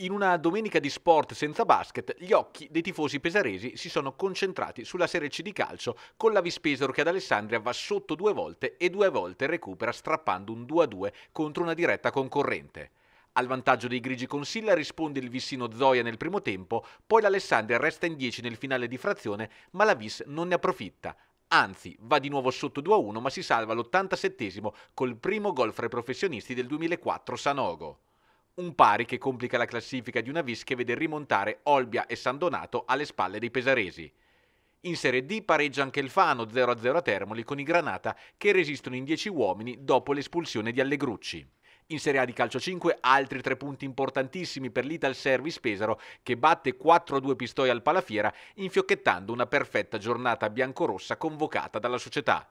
In una domenica di sport senza basket, gli occhi dei tifosi pesaresi si sono concentrati sulla Serie C di calcio con la Vispesaro che ad Alessandria va sotto due volte e due volte recupera strappando un 2-2 contro una diretta concorrente. Al vantaggio dei grigi Consilla risponde il Vissino Zoya nel primo tempo, poi l'Alessandria resta in 10 nel finale di frazione, ma la Vis non ne approfitta. Anzi, va di nuovo sotto 2-1 ma si salva l'87 col primo gol fra i professionisti del 2004 Sanogo. Un pari che complica la classifica di una vis che vede rimontare Olbia e San Donato alle spalle dei pesaresi. In Serie D pareggia anche il Fano 0-0 a Termoli con i Granata che resistono in 10 uomini dopo l'espulsione di Allegrucci. In Serie A di calcio 5 altri tre punti importantissimi per l'Ital Service Pesaro che batte 4-2 Pistoia al Palafiera infiocchettando una perfetta giornata biancorossa convocata dalla società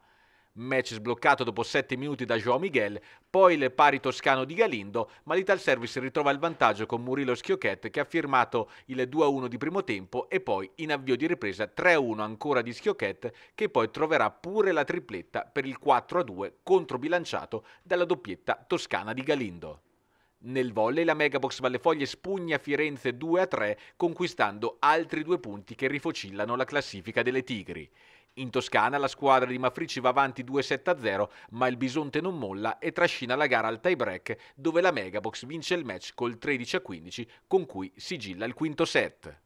match sbloccato dopo 7 minuti da Joao Miguel, poi il pari toscano di Galindo, ma l'Ital Service ritrova il vantaggio con Murilo Schiochet che ha firmato il 2-1 di primo tempo e poi in avvio di ripresa 3-1 ancora di Schiochet che poi troverà pure la tripletta per il 4-2 controbilanciato dalla doppietta toscana di Galindo. Nel volley la Megabox Vallefoglie spugna Firenze 2 3, conquistando altri due punti che rifocillano la classifica delle Tigri. In Toscana la squadra di Mafrici va avanti 2-7-0, ma il Bisonte non molla e trascina la gara al tie-break, dove la Megabox vince il match col 13-15, con cui sigilla il quinto set.